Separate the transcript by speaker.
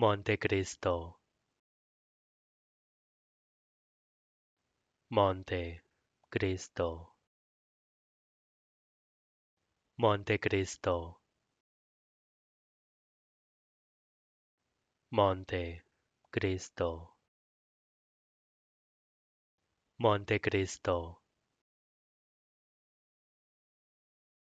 Speaker 1: Monte Cristo. Monte Cristo Monte Cristo. Monte Cristo Monte Cristo.